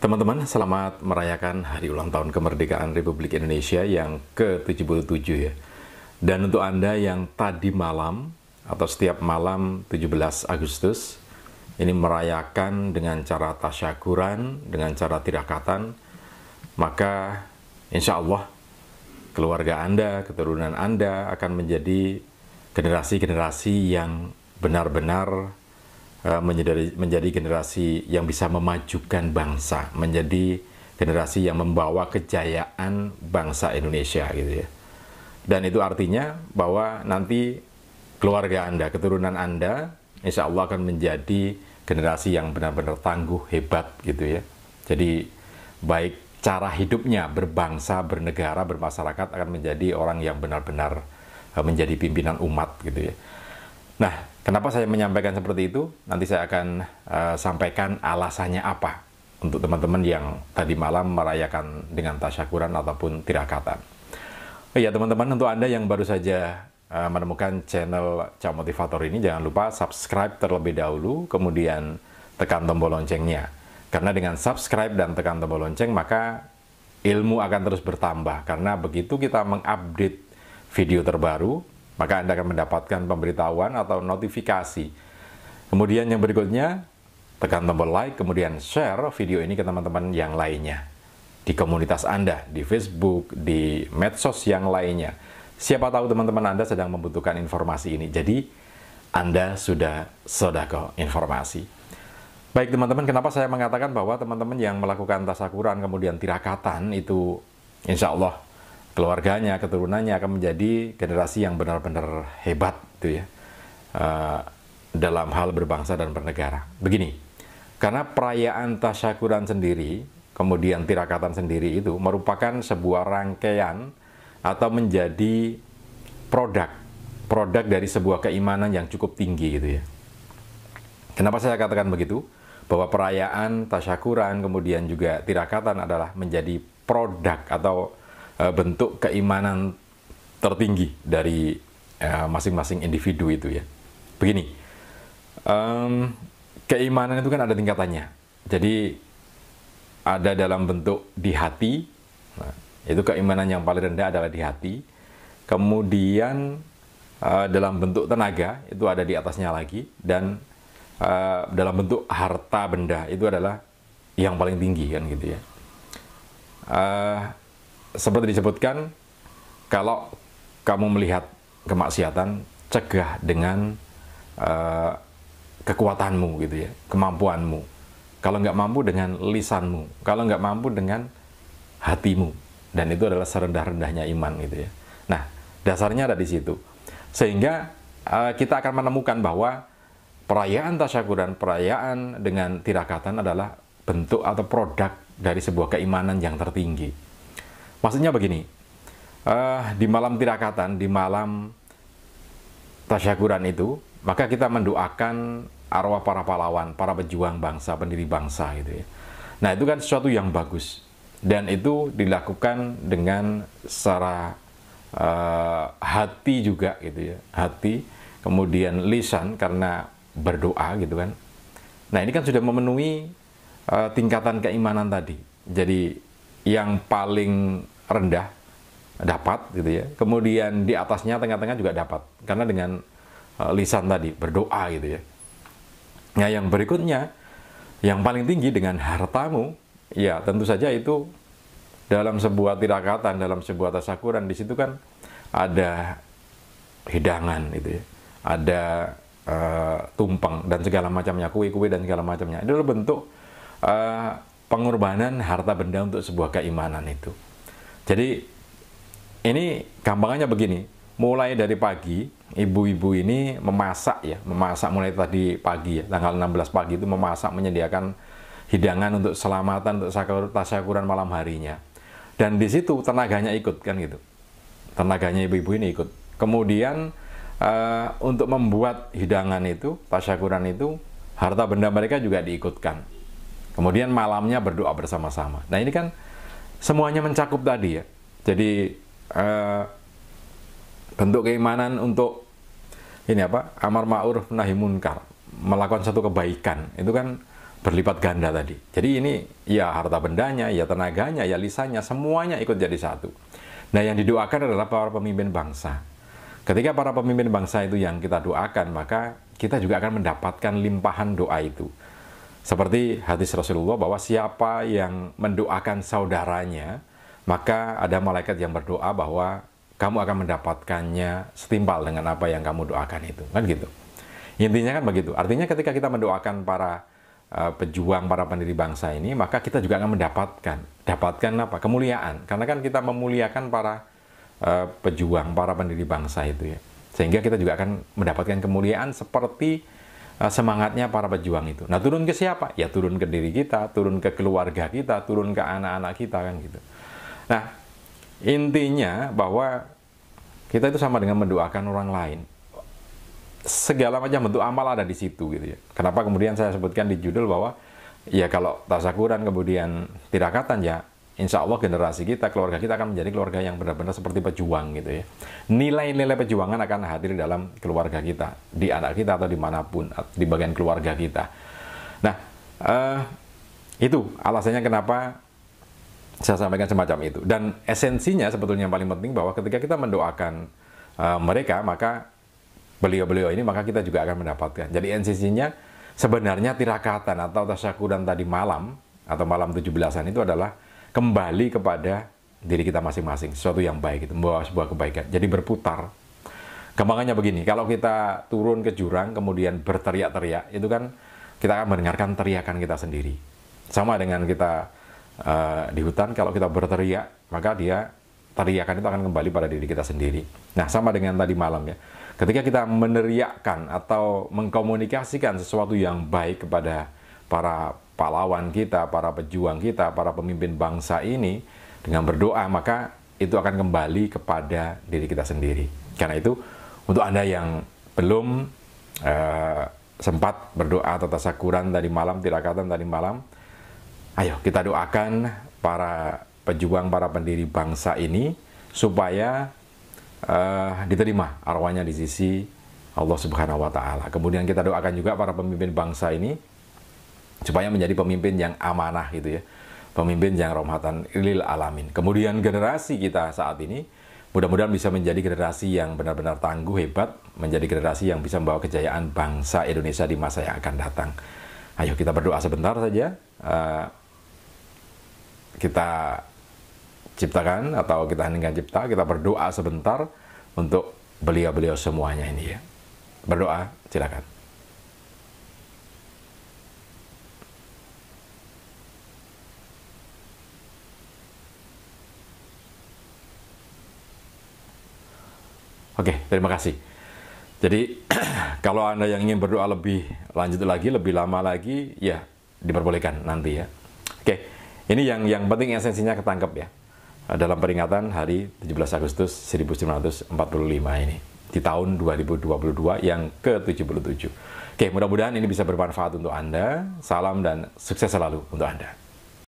Teman-teman, selamat merayakan hari ulang tahun kemerdekaan Republik Indonesia yang ke-77 ya. Dan untuk Anda yang tadi malam atau setiap malam 17 Agustus ini merayakan dengan cara tasyakuran, dengan cara tirakatan, maka insya Allah keluarga Anda, keturunan Anda akan menjadi generasi-generasi yang benar-benar Eh, menjadi, menjadi generasi yang bisa memajukan bangsa, menjadi generasi yang membawa kejayaan bangsa Indonesia gitu ya. Dan itu artinya bahwa nanti keluarga Anda, keturunan Anda, insya Allah akan menjadi generasi yang benar-benar tangguh, hebat gitu ya. Jadi baik cara hidupnya berbangsa, bernegara, bermasyarakat akan menjadi orang yang benar-benar eh, menjadi pimpinan umat gitu ya. Nah, kenapa saya menyampaikan seperti itu? Nanti saya akan uh, sampaikan alasannya apa untuk teman-teman yang tadi malam merayakan dengan tasyakuran ataupun tirakatan. Oh ya, teman-teman, untuk Anda yang baru saja uh, menemukan channel Cak Motivator ini, jangan lupa subscribe terlebih dahulu, kemudian tekan tombol loncengnya. Karena dengan subscribe dan tekan tombol lonceng, maka ilmu akan terus bertambah. Karena begitu kita mengupdate video terbaru, maka Anda akan mendapatkan pemberitahuan atau notifikasi. Kemudian yang berikutnya, tekan tombol like, kemudian share video ini ke teman-teman yang lainnya. Di komunitas Anda, di Facebook, di medsos yang lainnya. Siapa tahu teman-teman Anda sedang membutuhkan informasi ini. Jadi, Anda sudah sodako informasi. Baik teman-teman, kenapa saya mengatakan bahwa teman-teman yang melakukan tasakuran kemudian tirakatan itu insya Allah keluarganya, keturunannya akan menjadi generasi yang benar-benar hebat itu ya. Uh, dalam hal berbangsa dan bernegara. Begini, karena perayaan tasyakuran sendiri, kemudian tirakatan sendiri itu merupakan sebuah rangkaian atau menjadi produk, produk dari sebuah keimanan yang cukup tinggi gitu ya. Kenapa saya katakan begitu? Bahwa perayaan tasyakuran kemudian juga tirakatan adalah menjadi produk atau Eh, bentuk keimanan tertinggi dari eh, masing-masing uh, individu itu ya. Begini, um, keimanan itu kan ada tingkatannya. Jadi ada dalam bentuk di hati, nah, itu keimanan yang paling rendah adalah di hati. Kemudian uh, dalam bentuk tenaga itu ada di atasnya lagi dan uh, dalam bentuk harta benda itu adalah yang paling tinggi kan gitu ya. Uh, seperti disebutkan, kalau kamu melihat kemaksiatan, cegah dengan uh, kekuatanmu gitu ya, kemampuanmu. Kalau nggak mampu dengan lisanmu, kalau nggak mampu dengan hatimu, dan itu adalah serendah-rendahnya iman gitu ya. Nah, dasarnya ada di situ. Sehingga uh, kita akan menemukan bahwa perayaan tasyakuran, perayaan dengan tirakatan adalah bentuk atau produk dari sebuah keimanan yang tertinggi Maksudnya begini, uh, di malam tirakatan, di malam tasyakuran itu, maka kita mendoakan arwah para pahlawan, para pejuang bangsa, pendiri bangsa gitu ya. Nah itu kan sesuatu yang bagus dan itu dilakukan dengan secara uh, hati juga gitu ya, hati kemudian lisan karena berdoa gitu kan. Nah ini kan sudah memenuhi uh, tingkatan keimanan tadi. Jadi yang paling rendah dapat gitu ya. Kemudian di atasnya tengah-tengah juga dapat karena dengan eh, lisan tadi berdoa gitu ya. Nah, yang berikutnya yang paling tinggi dengan hartamu, ya tentu saja itu dalam sebuah tirakatan, dalam sebuah tasakuran di situ kan ada hidangan gitu ya. Ada uh, tumpeng dan segala macamnya, kue-kue dan segala macamnya. Itu bentuk uh, pengorbanan harta benda untuk sebuah keimanan itu. Jadi ini gampangnya begini, mulai dari pagi ibu-ibu ini memasak ya, memasak mulai tadi pagi ya, tanggal 16 pagi itu memasak menyediakan hidangan untuk selamatan untuk tasyakuran malam harinya. Dan di situ tenaganya ikut kan gitu. Tenaganya ibu-ibu ini ikut. Kemudian uh, untuk membuat hidangan itu, tasyakuran itu, harta benda mereka juga diikutkan. Kemudian malamnya berdoa bersama-sama. Nah ini kan semuanya mencakup tadi ya. Jadi eh, bentuk keimanan untuk ini apa? Amar ma'ruf nahi munkar, melakukan satu kebaikan. Itu kan berlipat ganda tadi. Jadi ini ya harta bendanya, ya tenaganya, ya lisannya, semuanya ikut jadi satu. Nah yang didoakan adalah para pemimpin bangsa. Ketika para pemimpin bangsa itu yang kita doakan, maka kita juga akan mendapatkan limpahan doa itu. Seperti hadis Rasulullah bahwa siapa yang mendoakan saudaranya, maka ada malaikat yang berdoa bahwa kamu akan mendapatkannya setimpal dengan apa yang kamu doakan itu. Kan gitu. Intinya kan begitu. Artinya ketika kita mendoakan para uh, pejuang, para pendiri bangsa ini, maka kita juga akan mendapatkan. Dapatkan apa? Kemuliaan. Karena kan kita memuliakan para uh, pejuang, para pendiri bangsa itu ya. Sehingga kita juga akan mendapatkan kemuliaan seperti Eh, semangatnya para pejuang itu. Nah, turun ke siapa? Ya turun ke diri kita, turun ke keluarga kita, turun ke anak-anak kita kan gitu. Nah, intinya bahwa kita itu sama dengan mendoakan orang lain. Segala macam bentuk amal ada di situ gitu ya. Kenapa kemudian saya sebutkan di judul bahwa ya kalau tasakuran kemudian tidak katan ya insya Allah generasi kita, keluarga kita akan menjadi keluarga yang benar-benar seperti pejuang gitu ya. Nilai-nilai pejuangan akan hadir dalam keluarga kita, di anak kita atau dimanapun, di bagian keluarga kita. Nah, uh, itu alasannya kenapa saya sampaikan semacam itu. Dan esensinya sebetulnya yang paling penting bahwa ketika kita mendoakan uh, mereka, maka beliau-beliau ini maka kita juga akan mendapatkan. Jadi esensinya sebenarnya tirakatan atau tasyakuran tadi malam atau malam 17-an itu adalah kembali kepada diri kita masing-masing, sesuatu yang baik itu membawa sebuah kebaikan. Jadi berputar. gampangnya begini, kalau kita turun ke jurang kemudian berteriak-teriak, itu kan kita akan mendengarkan teriakan kita sendiri. Sama dengan kita uh, di hutan, kalau kita berteriak, maka dia teriakan itu akan kembali pada diri kita sendiri. Nah, sama dengan tadi malam ya. Ketika kita meneriakkan atau mengkomunikasikan sesuatu yang baik kepada para pahlawan kita, para pejuang kita, para pemimpin bangsa ini dengan berdoa, maka itu akan kembali kepada diri kita sendiri. Karena itu, untuk Anda yang belum uh, sempat berdoa atau tasakuran tadi malam, tirakatan tadi malam, ayo kita doakan para pejuang, para pendiri bangsa ini supaya uh, diterima arwahnya di sisi Allah Subhanahu wa taala. Kemudian kita doakan juga para pemimpin bangsa ini supaya menjadi pemimpin yang amanah gitu ya pemimpin yang rahmatan lil alamin kemudian generasi kita saat ini mudah-mudahan bisa menjadi generasi yang benar-benar tangguh hebat menjadi generasi yang bisa membawa kejayaan bangsa Indonesia di masa yang akan datang ayo kita berdoa sebentar saja uh, kita ciptakan atau kita hendak cipta kita berdoa sebentar untuk beliau-beliau semuanya ini ya berdoa silakan Oke, okay, terima kasih. Jadi kalau Anda yang ingin berdoa lebih lanjut lagi, lebih lama lagi, ya diperbolehkan nanti ya. Oke, okay. ini yang yang penting esensinya ketangkep ya. Dalam peringatan hari 17 Agustus 1945 ini di tahun 2022 yang ke-77. Oke, mudah-mudahan ini bisa bermanfaat untuk Anda. Salam dan sukses selalu untuk Anda.